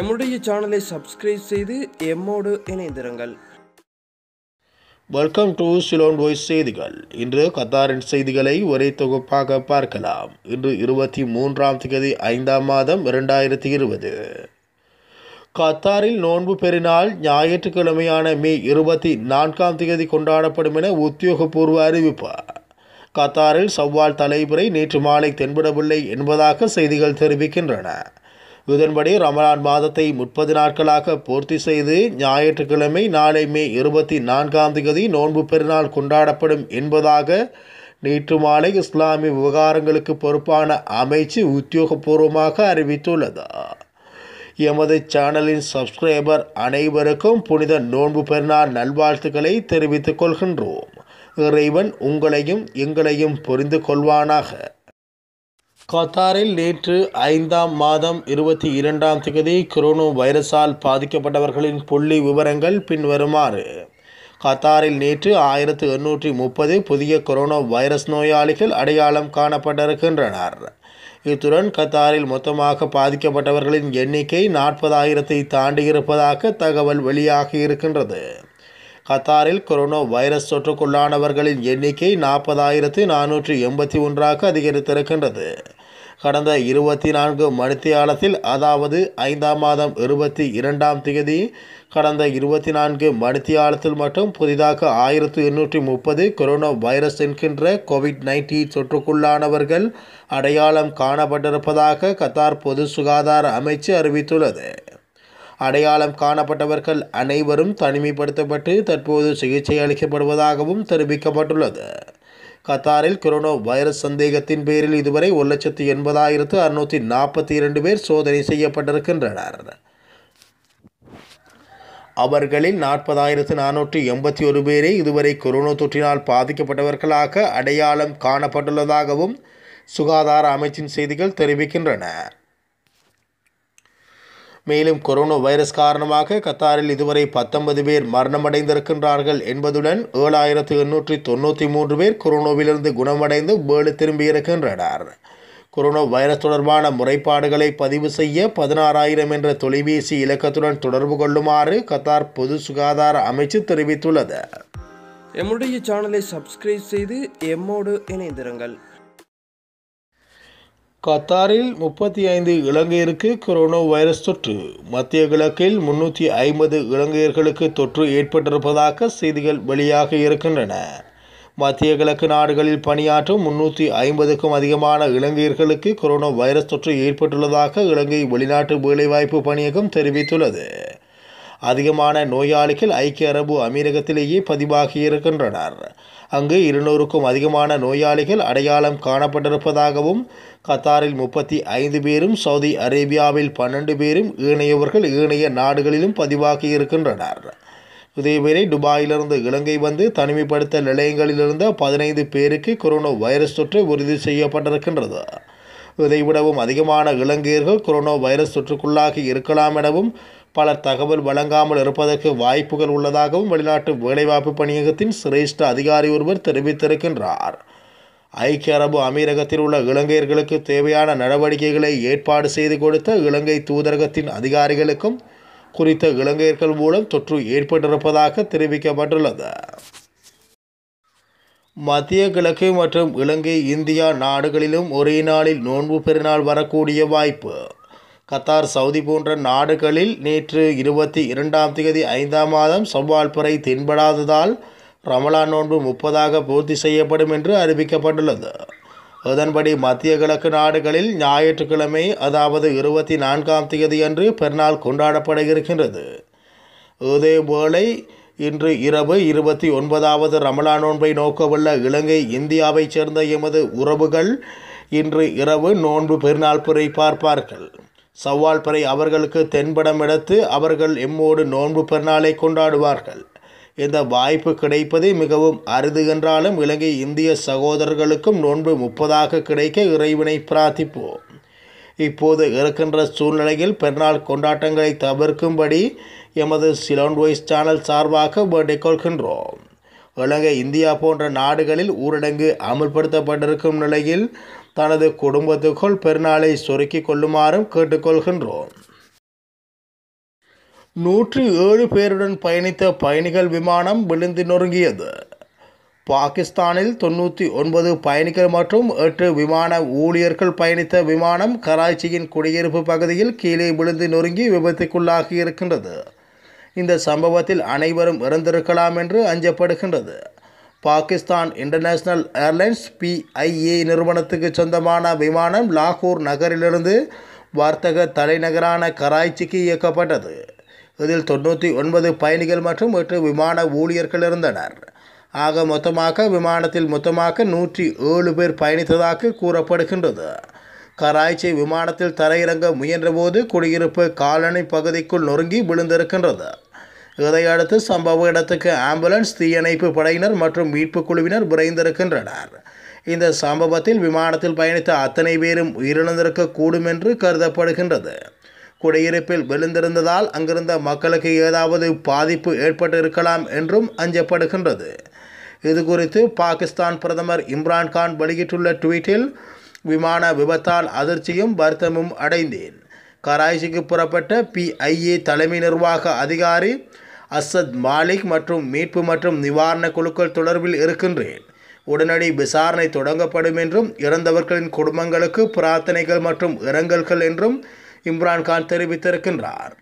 எம்முடைய சேனலை சப்ஸ்கிரைப் செய்து எம்மோடு இணைந்திருங்கள் வெல்கம் டு சிலோன் வாய்ஸ் செய்திகள் இன்று கத்தாரின் செய்திகளை ஒரே தொகுப்பாக பார்க்கலாம் இன்று இருபத்தி மூன்றாம் தேதி ஐந்தாம் மாதம் இரண்டாயிரத்தி இருபது கத்தாரில் நோன்பு பெருநாள் ஞாயிற்றுக்கிழமையான மே இருபத்தி நான்காம் தேதி கொண்டாடப்படும் என உத்தியோகபூர்வ அறிவிப்பு கத்தாரில் சவ்வால் தலைமுறை நேற்று மாலை தென்படவில்லை என்பதாக செய்திகள் தெரிவிக்கின்றன இதன்படி ரமலான் மாதத்தை முப்பது நாட்களாக பூர்த்தி செய்து ஞாயிற்றுக்கிழமை நாளை மே இருபத்தி நான்காம் தேதி நோன்பு பெருநாள் கொண்டாடப்படும் என்பதாக நேற்று மாலை இஸ்லாமிய விவகாரங்களுக்கு பொறுப்பான அமைச்சு உத்தியோகபூர்வமாக அறிவித்துள்ளது எமது சேனலின் சப்ஸ்கிரைபர் அனைவருக்கும் புனித நோன்பு பெருநாள் நல்வாழ்த்துக்களை தெரிவித்துக் கொள்கின்றோம் இறைவன் உங்களையும் எங்களையும் புரிந்து கொள்வானாக கத்தாரில் நேற்று ஐந்தாம் மாதம் இருபத்தி இரண்டாம் திகதி கொரோனா வைரஸால் பாதிக்கப்பட்டவர்களின் புள்ளி விவரங்கள் பின்வருமாறு கத்தாரில் நேற்று ஆயிரத்து எண்ணூற்றி முப்பது புதிய கொரோனா வைரஸ் நோயாளிகள் அடையாளம் காணப்பட்டிருக்கின்றனர் இத்துடன் கத்தாரில் மொத்தமாக பாதிக்கப்பட்டவர்களின் எண்ணிக்கை நாற்பதாயிரத்தை தாண்டியிருப்பதாக தகவல் வெளியாகி இருக்கின்றது கத்தாரில் கொரோனா வைரஸ் தொற்றுக்குள்ளானவர்களின் எண்ணிக்கை நாற்பதாயிரத்து நானூற்றி எண்பத்தி ஒன்றாக அதிகரித்திருக்கின்றது கடந்த இருபத்தி நான்கு மணித்தியாலத்தில் அதாவது ஐந்தாம் மாதம் இருபத்தி இரண்டாம் தேதி கடந்த இருபத்தி நான்கு மணித்தியாலத்தில் மட்டும் புதிதாக ஆயிரத்து எண்ணூற்றி முப்பது கொரோனா வைரஸ் என்கின்ற கோவிட் நைன்டீன் தொற்றுக்குள்ளானவர்கள் அடையாளம் காணப்பட்டிருப்பதாக கத்தார் பொது சுகாதார அமைச்சு அறிவித்துள்ளது அடையாளம் காணப்பட்டவர்கள் அனைவரும் தனிமைப்படுத்தப்பட்டு தற்போது சிகிச்சை அளிக்கப்படுவதாகவும் தெரிவிக்கப்பட்டுள்ளது கத்தாரில் கொரோனா வைரஸ் சந்தேகத்தின் பேரில் இதுவரை ஒரு லட்சத்து எண்பதாயிரத்து அறுநூற்றி நாற்பத்தி இரண்டு பேர் சோதனை செய்யப்பட்டிருக்கின்றனர் அவர்களில் நாற்பதாயிரத்து நானூற்றி எண்பத்தி ஒரு பேரே இதுவரை கொரோனா தொற்றினால் பாதிக்கப்பட்டவர்களாக அடையாளம் காணப்பட்டுள்ளதாகவும் சுகாதார அமைச்சின் செய்திகள் தெரிவிக்கின்றன மேலும் கொரோனா வைரஸ் காரணமாக கத்தாரில் இதுவரை பத்தொன்பது பேர் மரணமடைந்திருக்கின்றார்கள் என்பதுடன் ஏழாயிரத்து எண்ணூற்றி தொண்ணூற்றி மூன்று பேர் கொரோனாவிலிருந்து குணமடைந்து வேலு திரும்பியிருக்கின்றனர் கொரோனா வைரஸ் தொடர்பான முறைப்பாடுகளை பதிவு செய்ய பதினாறாயிரம் என்ற தொலைபேசி இலக்கத்துடன் தொடர்பு கொள்ளுமாறு கத்தார் பொது சுகாதார அமைச்சு தெரிவித்துள்ளது எம்முடைய சேனலை சப்ஸ்கிரைப் செய்து எம்மோடு இணைந்திருங்கள் கத்தாரில் முப்பத்தி ஐந்து இலங்கையருக்கு கொரோனா வைரஸ் தொற்று மத்திய கிழக்கில் முன்னூற்றி ஐம்பது இலங்கையர்களுக்கு தொற்று ஏற்பட்டிருப்பதாக செய்திகள் வெளியாக இருக்கின்றன மத்திய கிழக்கு நாடுகளில் பணியாற்றும் முன்னூற்றி ஐம்பதுக்கும் அதிகமான இலங்கையர்களுக்கு கொரோனா வைரஸ் தொற்று ஏற்பட்டுள்ளதாக இலங்கை வெளிநாட்டு வேலைவாய்ப்பு பணியகம் தெரிவித்துள்ளது அதிகமான நோயாளிகள் ஐக்கிய அரபு அமீரகத்திலேயே பதிவாகியிருக்கின்றனர் அங்கு இருநூறுக்கும் அதிகமான நோயாளிகள் அடையாளம் காணப்பட்டிருப்பதாகவும் கத்தாரில் முப்பத்தி ஐந்து பேரும் சவுதி அரேபியாவில் பன்னெண்டு பேரும் ஏனையவர்கள் ஏனைய நாடுகளிலும் பதிவாகியிருக்கின்றனர் இதேவேளை துபாயிலிருந்து இலங்கை வந்து தனிமைப்படுத்த நிலையங்களிலிருந்த பதினைந்து பேருக்கு கொரோனா வைரஸ் தொற்று உறுதி செய்யப்பட்டிருக்கின்றது இதைவிடவும் அதிகமான இலங்கையர்கள் கொரோனா வைரஸ் தொற்றுக்குள்ளாகி இருக்கலாம் எனவும் பலர் தகவல் வழங்காமல் இருப்பதற்கு வாய்ப்புகள் உள்ளதாகவும் வெளிநாட்டு வேலைவாய்ப்பு பணியகத்தின் சிரேஷ்ட அதிகாரி ஒருவர் தெரிவித்திருக்கின்றார் ஐக்கிய அரபு அமீரகத்தில் உள்ள இலங்கையர்களுக்கு தேவையான நடவடிக்கைகளை ஏற்பாடு செய்து கொடுத்த இலங்கை தூதரகத்தின் அதிகாரிகளுக்கும் குறித்த இலங்கையர்கள் மூலம் தொற்று ஏற்பட்டிருப்பதாக தெரிவிக்கப்பட்டுள்ளது மத்திய கிழக்கு மற்றும் இலங்கை இந்தியா நாடுகளிலும் ஒரே நாளில் நோன்பு பெருநாள் வரக்கூடிய வாய்ப்பு கத்தார் சவுதி போன்ற நாடுகளில் நேற்று இருபத்தி இரண்டாம் தேதி ஐந்தாம் மாதம் சவ்வால் பிறை தென்படாததால் ரமலான் நோன்பு முப்பதாக பூர்த்தி செய்யப்படும் என்று அறிவிக்கப்பட்டுள்ளது அதன்படி மத்திய கிழக்கு நாடுகளில் ஞாயிற்றுக்கிழமை அதாவது இருபத்தி நான்காம் தேதி அன்று பெருநாள் கொண்டாடப்பட இருக்கின்றது இதேவேளை இன்று இரவு இருபத்தி ஒன்பதாவது ரமலான் நோன்பை நோக்கவுள்ள இலங்கை இந்தியாவைச் சேர்ந்த எமது உறவுகள் இன்று இரவு நோன்பு பெருநாள் புரை பார்ப்பார்கள் சவ்வால்பறை அவர்களுக்கு தென்படம் எடுத்து அவர்கள் எம்மோடு நோன்பு பெருநாளை கொண்டாடுவார்கள் இந்த வாய்ப்பு கிடைப்பது மிகவும் அரிது என்றாலும் இலங்கை இந்திய சகோதரர்களுக்கும் நோன்பு முப்பதாக கிடைக்க இறைவனை பிரார்த்திப்போம் இப்போது இருக்கின்ற சூழ்நிலையில் பெருநாள் கொண்டாட்டங்களை தவிர்க்கும்படி எமது சிலோன் வாய்ஸ் சேனல் சார்பாக வேண்டிக் கொள்கின்றோம் இலங்கை இந்தியா போன்ற நாடுகளில் ஊரடங்கு அமல்படுத்தப்பட்டிருக்கும் நிலையில் தனது குடும்பத்துக்குள் பெருநாளை சுருக்கிக் கொள்ளுமாறும் கேட்டுக்கொள்கின்றோம் நூற்றி ஏழு பேருடன் பயணித்த பயணிகள் விமானம் விழுந்து நொறுங்கியது பாகிஸ்தானில் தொண்ணூற்றி ஒன்பது பயணிகள் மற்றும் எட்டு விமான ஊழியர்கள் பயணித்த விமானம் கராச்சியின் குடியிருப்பு பகுதியில் கீழே விழுந்து நொறுங்கி விபத்துக்குள்ளாகி இருக்கின்றது இந்த சம்பவத்தில் அனைவரும் இறந்திருக்கலாம் என்று அஞ்சப்படுகின்றது பாகிஸ்தான் இன்டர்நேஷனல் ஏர்லைன்ஸ் பிஐஏ நிறுவனத்துக்கு சொந்தமான விமானம் லாகூர் நகரிலிருந்து வர்த்தக தலைநகரான கராய்ச்சிக்கு இயக்கப்பட்டது இதில் தொண்ணூற்றி ஒன்பது பயணிகள் மற்றும் எட்டு விமான ஊழியர்கள் இருந்தனர் ஆக மொத்தமாக விமானத்தில் மொத்தமாக நூற்றி ஏழு பேர் பயணித்ததாக கூறப்படுகின்றது கராய்ச்சி விமானத்தில் தரையிறங்க முயன்றபோது குடியிருப்பு காலனி பகுதிக்குள் நொறுங்கி விழுந்திருக்கின்றது இதையடுத்து சம்பவ இடத்துக்கு ஆம்புலன்ஸ் தீயணைப்பு படையினர் மற்றும் மீட்புக் குழுவினர் விரைந்திருக்கின்றனர் இந்த சம்பவத்தில் விமானத்தில் பயணித்த அத்தனை பேரும் உயிரிழந்திருக்க கூடும் என்று கருதப்படுகின்றது குடியிருப்பில் விழுந்திருந்ததால் அங்கிருந்த மக்களுக்கு ஏதாவது பாதிப்பு ஏற்பட்டு இருக்கலாம் என்றும் அஞ்சப்படுகின்றது இது குறித்து பாகிஸ்தான் பிரதமர் இம்ரான்கான் வெளியிட்டுள்ள ட்வீட்டில் விமான விபத்தால் அதிர்ச்சியும் வருத்தமும் அடைந்தேன் கராய்ச்சிக்கு புறப்பட்ட பிஐஏ தலைமை நிர்வாக அதிகாரி அசத் மாலிக் மற்றும் மீட்பு மற்றும் நிவாரண குழுக்கள் தொடர்பில் இருக்கின்றேன் உடனடி விசாரணை தொடங்கப்படும் என்றும் இறந்தவர்களின் குடும்பங்களுக்கு பிரார்த்தனைகள் மற்றும் இரங்கல்கள் என்றும் இம்ரான்கான் தெரிவித்திருக்கின்றார்